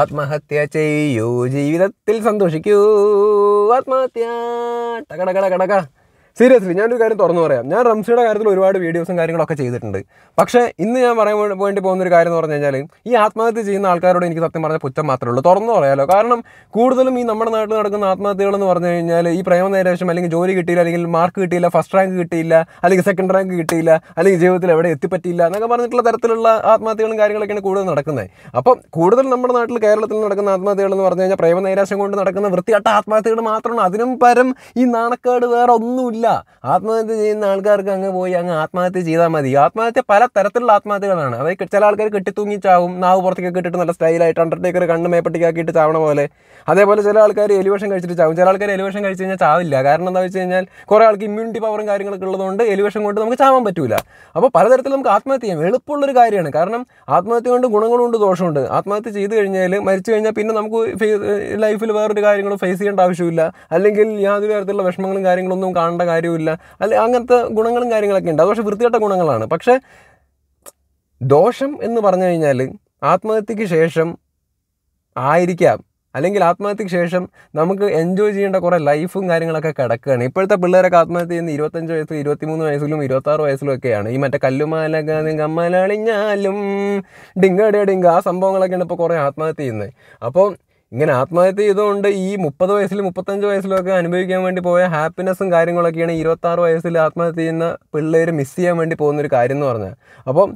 ആത്മഹത്യ ചെയ്യൂ ജീവിതത്തിൽ സന്തോഷിക്കൂ ആത്മഹത്യ ടകടകട കടക സീരിയസ്ലി ഞാനൊരു കാര്യം തുറന്നു പറയാം ഞാൻ റംസിയുടെ കാര്യത്തിൽ ഒരുപാട് വീഡിയോസും കാര്യങ്ങളൊക്കെ ചെയ്തിട്ടുണ്ട് പക്ഷേ ഇന്ന് ഞാൻ പറയാൻ വേണ്ടി പോകുന്ന ഒരു കാര്യം എന്ന് പറഞ്ഞു കഴിഞ്ഞാൽ ഈ ആത്മഹത്യ ചെയ്യുന്ന ആൾക്കാരോട് എനിക്ക് സത്യം പറഞ്ഞ പുറ്റം മാത്രമേ ഉള്ളൂ തുറന്നു പറയാലോ കാരണം കൂടുതലും ഈ നമ്മുടെ നാട്ടിൽ നടക്കുന്ന ആത്മഹത്യകൾ എന്ന് പറഞ്ഞു കഴിഞ്ഞാൽ ഈ പ്രേമ നേരവശം അല്ലെങ്കിൽ ജോലി കിട്ടിയില്ല അല്ലെങ്കിൽ മാർക്ക് കിട്ടിയില്ല ഫസ്റ്റ് റാങ്ക് കിട്ടിയില്ല അല്ലെങ്കിൽ സെക്കൻഡ് റാങ്ക് കിട്ടിയില്ല അല്ലെങ്കിൽ ജീവിതത്തിൽ എവിടെ എത്തിപ്പറ്റിയില്ല എന്നൊക്കെ പറഞ്ഞിട്ടുള്ള തരത്തിലുള്ള ആത്മഹത്യകളും കാര്യങ്ങളൊക്കെയാണ് കൂടുതൽ നടക്കുന്നത് അപ്പം കൂടുതൽ നമ്മുടെ നാട്ടിൽ കേരളത്തിൽ നടക്കുന്ന ആത്മഹത്യകൾ എന്ന് പറഞ്ഞു കഴിഞ്ഞാൽ പ്രേമ നേരാശം കൊണ്ട് നടക്കുന്ന വൃത്തിയാട്ട ആത്മഹത്യകൾ മാത്രമാണ് അതിനും പരം ഈ നാണക്കേട് വേറെ ഒന്നുമില്ല ഇല്ല ആത്മഹത്യ ചെയ്യുന്ന ആൾക്കാർക്ക് അങ്ങ് പോയി അങ്ങ് ആത്മഹത്യ ചെയ്താൽ മതി ആത്മഹത്യ പല തരത്തിലുള്ള ആത്മഹത്യകളാണ് അതായത് ചില ആൾക്കാർ കെട്ടിത്തൂങ്ങി ചാവും നാവ് പുറത്തേക്ക് ഇട്ടിട്ട് നല്ല സ്റ്റൈലായിട്ട് അണ്ടർടേക്കർ കണ്ണ് മേപ്പട്ടിക്കാക്കിയിട്ട് ചാവണ പോലെ അതേപോലെ ചില ആൾക്കാർ എലിവേഷൻ കഴിച്ചിട്ട് ചാവും ചില ആൾക്കാർ എലിവേഷൻ കഴിച്ച് കഴിഞ്ഞാൽ ചാവില്ല കാരണം എന്താ വെച്ച് കഴിഞ്ഞാൽ കുറേ ആൾക്ക് ഇമ്മ്യൂണിറ്റി പവറും കാര്യങ്ങളൊക്കെ ഉള്ളതുകൊണ്ട് എലിവേഷൻ കൊണ്ട് നമുക്ക് ചാവാൻ പറ്റൂല അപ്പോൾ പലതരത്തിൽ നമുക്ക് ആത്മഹത്യ ചെയ്യാം എളുപ്പമുള്ളൊരു കാര്യമാണ് കാരണം ആത്മഹത്യ കൊണ്ട് ഗുണങ്ങളുണ്ട് ദോഷമുണ്ട് ആത്മഹത്യ ചെയ്ത് കഴിഞ്ഞാൽ മരിച്ചു കഴിഞ്ഞാൽ പിന്നെ നമുക്ക് ലൈഫിൽ വേറൊരു കാര്യങ്ങളും ഫേസ് ചെയ്യേണ്ട ആവശ്യമില്ല അല്ലെങ്കിൽ യാതൊരു തരത്തിലുള്ള വിഷമങ്ങളും കാര്യങ്ങളൊന്നും കാണേണ്ട കാര്യമില്ല അല്ലെ അങ്ങനത്തെ ഗുണങ്ങളും കാര്യങ്ങളൊക്കെ ഉണ്ട് അത് പക്ഷേ വൃത്തികെട്ട ഗുണങ്ങളാണ് പക്ഷേ ദോഷം എന്ന് പറഞ്ഞു കഴിഞ്ഞാൽ ആത്മഹത്യക്ക് ശേഷം ആയിരിക്കാം അല്ലെങ്കിൽ ആത്മഹത്യക്ക് ശേഷം നമുക്ക് എൻജോയ് ചെയ്യേണ്ട കുറേ ലൈഫും കാര്യങ്ങളൊക്കെ കിടക്കുകയാണ് ഇപ്പോഴത്തെ പിള്ളേരൊക്കെ ആത്മഹത്യ ചെയ്യുന്ന ഇരുപത്തഞ്ച് വയസ്സ് ഇരുപത്തിമൂന്ന് വയസ്സിലും ഇരുപത്താറ് വയസ്സിലും ഒക്കെയാണ് ഈ മറ്റേ കല്ലുമാലകാനും കമ്മലളിഞ്ഞാലും ഡിങ്കടെ ഡിങ്ക ആ സംഭവങ്ങളൊക്കെയാണ് ഇപ്പോൾ കുറേ ആത്മഹത്യ ചെയ്യുന്നത് അപ്പോൾ ഇങ്ങനെ ആത്മഹത്യ ചെയ്തുകൊണ്ട് ഈ മുപ്പത് വയസ്സിൽ മുപ്പത്തഞ്ച് വയസ്സിലൊക്കെ അനുഭവിക്കാൻ വേണ്ടി പോയ ഹാപ്പിനെസ്സും കാര്യങ്ങളൊക്കെയാണ് ഇരുപത്താറ് വയസ്സിൽ ആത്മഹത്യ ചെയ്യുന്ന പിള്ളേർ മിസ് ചെയ്യാൻ വേണ്ടി പോകുന്നൊരു കാര്യം എന്ന് പറഞ്ഞാൽ അപ്പം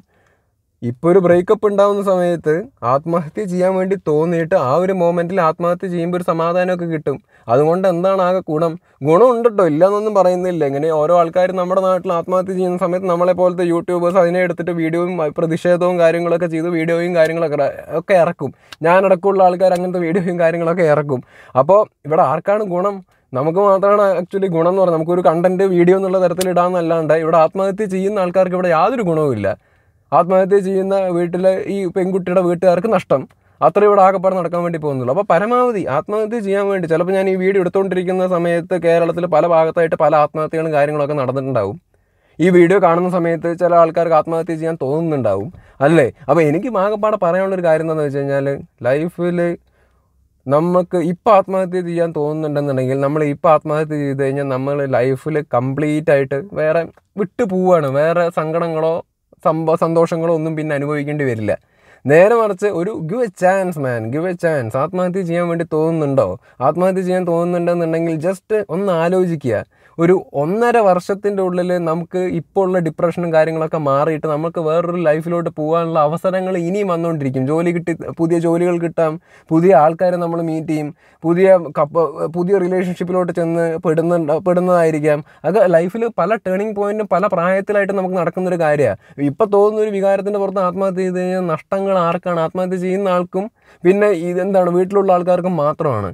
ഇപ്പോൾ ഒരു ബ്രേക്കപ്പ് ഉണ്ടാവുന്ന സമയത്ത് ആത്മഹത്യ ചെയ്യാൻ വേണ്ടി തോന്നിയിട്ട് ആ ഒരു മൊമെൻറ്റിൽ ആത്മഹത്യ ചെയ്യുമ്പോൾ ഒരു സമാധാനമൊക്കെ കിട്ടും അതുകൊണ്ട് എന്താണ് ആകെ ഗുണം ഗുണം ഉണ്ടട്ടോ ഇല്ലയെന്നൊന്നും പറയുന്നില്ല ഇങ്ങനെ ഓരോ ആൾക്കാർ നമ്മുടെ നാട്ടിൽ ആത്മഹത്യ ചെയ്യുന്ന സമയത്ത് നമ്മളെ പോലത്തെ യൂട്യൂബേഴ്സ് അതിനെ എടുത്തിട്ട് വീഡിയോയും പ്രതിഷേധവും കാര്യങ്ങളൊക്കെ ചെയ്ത് വീഡിയോയും കാര്യങ്ങളൊക്കെ ഒക്കെ ഇറക്കും ഞാനടക്കമുള്ള ആൾക്കാർ അങ്ങനത്തെ വീഡിയോയും കാര്യങ്ങളൊക്കെ ഇറക്കും അപ്പോൾ ഇവിടെ ആർക്കാണ് ഗുണം നമുക്ക് മാത്രമാണ് ആക്ച്വലി ഗുണം എന്ന് പറഞ്ഞാൽ നമുക്കൊരു കണ്ടന്റ് വീഡിയോ എന്നുള്ള തരത്തിൽ ഇടാമെന്നല്ലാണ്ട് ഇവിടെ ആത്മഹത്യ ചെയ്യുന്ന ആൾക്കാർക്ക് ഇവിടെ യാതൊരു ഗുണവുമില്ല ആത്മഹത്യ ചെയ്യുന്ന വീട്ടിലെ ഈ പെൺകുട്ടിയുടെ വീട്ടുകാർക്ക് നഷ്ടം അത്ര ഇവിടെ ആകെപ്പാട് നടക്കാൻ വേണ്ടി പോകുന്നുള്ളൂ അപ്പോൾ പരമാവധി ആത്മഹത്യ ചെയ്യാൻ വേണ്ടി ചിലപ്പോൾ ഞാൻ ഈ വീഡിയോ എടുത്തുകൊണ്ടിരിക്കുന്ന സമയത്ത് കേരളത്തിൽ പല ഭാഗത്തായിട്ട് പല ആത്മഹത്യകളും കാര്യങ്ങളൊക്കെ നടന്നിട്ടുണ്ടാവും ഈ വീഡിയോ കാണുന്ന സമയത്ത് ചില ആൾക്കാർക്ക് ആത്മഹത്യ ചെയ്യാൻ തോന്നുന്നുണ്ടാവും അല്ലേ അപ്പോൾ എനിക്ക് ആകെപ്പാടെ പറയാനുള്ളൊരു കാര്യം എന്താണെന്ന് വെച്ച് കഴിഞ്ഞാൽ ലൈഫിൽ നമുക്ക് ഇപ്പോൾ ആത്മഹത്യ ചെയ്യാൻ തോന്നുന്നുണ്ടെന്നുണ്ടെങ്കിൽ നമ്മൾ ഇപ്പോൾ ആത്മഹത്യ ചെയ്ത് കഴിഞ്ഞാൽ നമ്മൾ ലൈഫിൽ കംപ്ലീറ്റ് ആയിട്ട് വേറെ വിട്ടു പോവുകയാണ് വേറെ സങ്കടങ്ങളോ സംഭവ സന്തോഷങ്ങളോ ഒന്നും പിന്നെ അനുഭവിക്കേണ്ടി വരില്ല നേരെ മറിച്ച് ഒരു give a chance man give a chance ആത്മഹത്യ ചെയ്യാൻ വേണ്ടി തോന്നുന്നുണ്ടോ ആത്മഹത്യ ചെയ്യാൻ തോന്നുന്നുണ്ടെന്നുണ്ടെങ്കിൽ ജസ്റ്റ് ഒന്ന് ആലോചിക്കുക ഒരു ഒന്നര വർഷത്തിൻ്റെ ഉള്ളിൽ നമുക്ക് ഇപ്പോൾ ഉള്ള ഡിപ്രഷനും കാര്യങ്ങളൊക്കെ മാറിയിട്ട് നമുക്ക് വേറൊരു ലൈഫിലോട്ട് പോകാനുള്ള അവസരങ്ങൾ ഇനിയും വന്നുകൊണ്ടിരിക്കും ജോലി കിട്ടി പുതിയ ജോലികൾ കിട്ടാം പുതിയ ആൾക്കാരെ നമ്മൾ മീറ്റ് ചെയ്യും പുതിയ കപ്പ പുതിയ റിലേഷൻഷിപ്പിലോട്ട് ചെന്ന് പെടുന്ന പെടുന്നതായിരിക്കാം അത് ലൈഫിൽ പല ടേണിംഗ് പോയിന്റും പല പ്രായത്തിലായിട്ട് നമുക്ക് നടക്കുന്നൊരു കാര്യമാണ് ഇപ്പോൾ തോന്നുന്ന ഒരു വികാരത്തിൻ്റെ പുറത്ത് ആത്മഹത്യ ചെയ്ത് കഴിഞ്ഞാൽ നഷ്ടങ്ങൾ ആർക്കാണ് ആത്മഹത്യ ചെയ്യുന്ന ആൾക്കും പിന്നെ ഇതെന്താണ് വീട്ടിലുള്ള ആൾക്കാർക്കും മാത്രമാണ്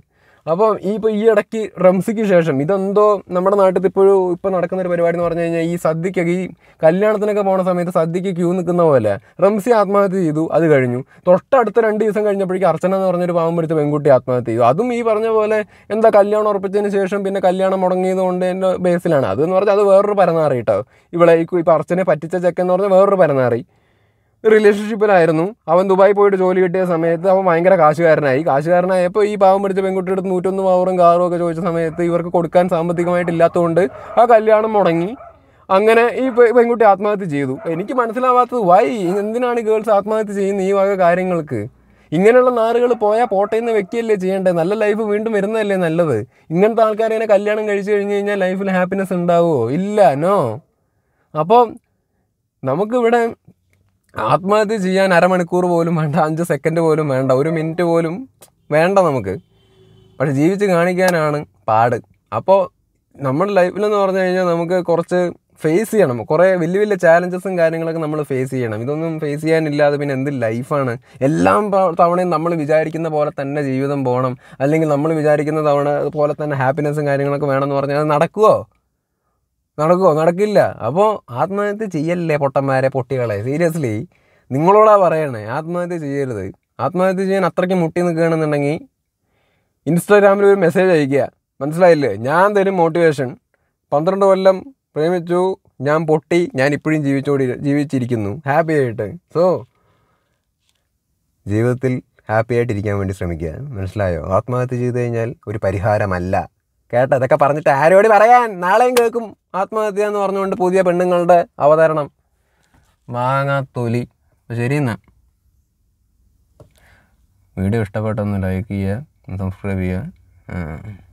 അപ്പോൾ ഈ ഇപ്പോൾ ഈ ഇടയ്ക്ക് റംസിക്ക് ശേഷം ഇതെന്തോ നമ്മുടെ നാട്ടിൽ ഇപ്പോഴും ഇപ്പോൾ നടക്കുന്നൊരു പരിപാടി എന്ന് പറഞ്ഞു കഴിഞ്ഞാൽ ഈ സദ്യക്കൊക്കെ ഈ കല്യാണത്തിനൊക്കെ പോണ സമയത്ത് സദ്യക്ക് ക്യൂ നിൽക്കുന്ന പോലെ റംസി ആത്മഹത്യ ചെയ്തു അത് കഴിഞ്ഞു തൊട്ടടുത്ത രണ്ട് ദിവസം കഴിഞ്ഞപ്പോഴേക്കും അർച്ചന എന്ന് പറഞ്ഞൊരു പാവം പിടിച്ച പെൺകുട്ടി ആത്മഹത്യ ചെയ്തു അതും ഈ പറഞ്ഞ പോലെ എന്താ കല്യാണം ഉറപ്പിച്ചതിന് ശേഷം പിന്നെ കല്യാണം കൊണ്ട് എൻ്റെ ബേസിലാണ് അതെന്ന് പറഞ്ഞാൽ അത് വേറൊരു പരനാറി കേട്ടോ ഇവിടെ ഇപ്പോൾ അർച്ചനെ പറ്റിച്ച ചെക്കെന്ന് പറഞ്ഞാൽ വേറൊരു പരനാറി റിലേഷൻഷിപ്പിലായിരുന്നു അവൻ ദുബായി പോയിട്ട് ജോലി കിട്ടിയ സമയത്ത് അവൻ ഭയങ്കര കാശുകാരനായി കാശുകാരനായപ്പോൾ ഈ പാവം പിടിച്ച പെൺകുട്ടിയുടെ അടുത്ത് നൂറ്റൊന്ന് പവറും കാറും ഒക്കെ ചോദിച്ച സമയത്ത് ഇവർക്ക് കൊടുക്കാൻ സാമ്പത്തികമായിട്ടില്ലാത്തതുകൊണ്ട് ആ കല്യാണം മുടങ്ങി അങ്ങനെ ഈ പെൺകുട്ടി ആത്മഹത്യ ചെയ്തു എനിക്ക് മനസ്സിലാവാത്തത് വൈ എന്തിനാണ് ഗേൾസ് ആത്മഹത്യ ചെയ്യുന്നത് ഈ വക കാര്യങ്ങൾക്ക് ഇങ്ങനെയുള്ള നാറുകൾ പോയാൽ പോട്ടയുന്ന വ്യക്തിയല്ലേ ചെയ്യേണ്ടത് നല്ല ലൈഫ് വീണ്ടും വരുന്നതല്ലേ നല്ലത് ഇങ്ങനത്തെ ആൾക്കാരെ കല്യാണം കഴിച്ചു കഴിഞ്ഞ് കഴിഞ്ഞാൽ ലൈഫിൽ ഹാപ്പിനെസ് ഉണ്ടാവുമോ ഇല്ല നോ അപ്പം നമുക്കിവിടെ ആത്മഹത്യ ചെയ്യാൻ അരമണിക്കൂർ പോലും വേണ്ട അഞ്ച് സെക്കൻഡ് പോലും വേണ്ട ഒരു മിനിറ്റ് പോലും വേണ്ട നമുക്ക് പക്ഷെ ജീവിച്ച് കാണിക്കാനാണ് പാട് അപ്പോൾ നമ്മുടെ ലൈഫിലെന്ന് പറഞ്ഞു കഴിഞ്ഞാൽ നമുക്ക് കുറച്ച് ഫേസ് ചെയ്യണം കുറേ വലിയ വലിയ ചാലഞ്ചസും കാര്യങ്ങളൊക്കെ നമ്മൾ ഫേസ് ചെയ്യണം ഇതൊന്നും ഫേസ് ചെയ്യാനില്ലാതെ പിന്നെ എന്ത് ലൈഫാണ് എല്ലാം തവണയും നമ്മൾ വിചാരിക്കുന്ന പോലെ തന്നെ ജീവിതം പോകണം അല്ലെങ്കിൽ നമ്മൾ വിചാരിക്കുന്ന തവണ പോലെ തന്നെ ഹാപ്പിനെസ്സും കാര്യങ്ങളൊക്കെ വേണമെന്ന് പറഞ്ഞാൽ അത് നടക്കുമോ നടക്കുമോ നടക്കില്ല അപ്പോൾ ആത്മഹത്യ ചെയ്യല്ലേ പൊട്ടന്മാരെ പൊട്ടികളെ സീരിയസ്ലി നിങ്ങളോടാ പറയണേ ആത്മഹത്യ ചെയ്യരുത് ആത്മഹത്യ ചെയ്യാൻ അത്രയ്ക്ക് മുട്ടി നിൽക്കുകയാണെന്നുണ്ടെങ്കിൽ ഇൻസ്റ്റാഗ്രാമിൽ ഒരു മെസ്സേജ് അയക്കുക മനസ്സിലായില്ലേ ഞാൻ തരും മോട്ടിവേഷൻ പന്ത്രണ്ട് കൊല്ലം പ്രേമിച്ചു ഞാൻ പൊട്ടി ഞാൻ ഇപ്പോഴും ജീവിച്ചോടി ജീവിച്ചിരിക്കുന്നു ഹാപ്പി ആയിട്ട് സോ ജീവിതത്തിൽ ഹാപ്പി ആയിട്ടിരിക്കാൻ വേണ്ടി ശ്രമിക്കുക മനസ്സിലായോ ആത്മഹത്യ ചെയ്ത് കഴിഞ്ഞാൽ ഒരു പരിഹാരമല്ല കേട്ടോ ഇതൊക്കെ പറഞ്ഞിട്ട് ആരോട് പറയാൻ നാളെയും കേൾക്കും ആത്മഹത്യ എന്ന് പറഞ്ഞുകൊണ്ട് പുതിയ പെണ്ണുങ്ങളുടെ അവതരണം വാങ്ങാത്തൊലി ശരി എന്നാ വീഡിയോ ഇഷ്ടപ്പെട്ടൊന്ന് ലൈക്ക് ചെയ്യുക സബ്സ്ക്രൈബ് ചെയ്യുക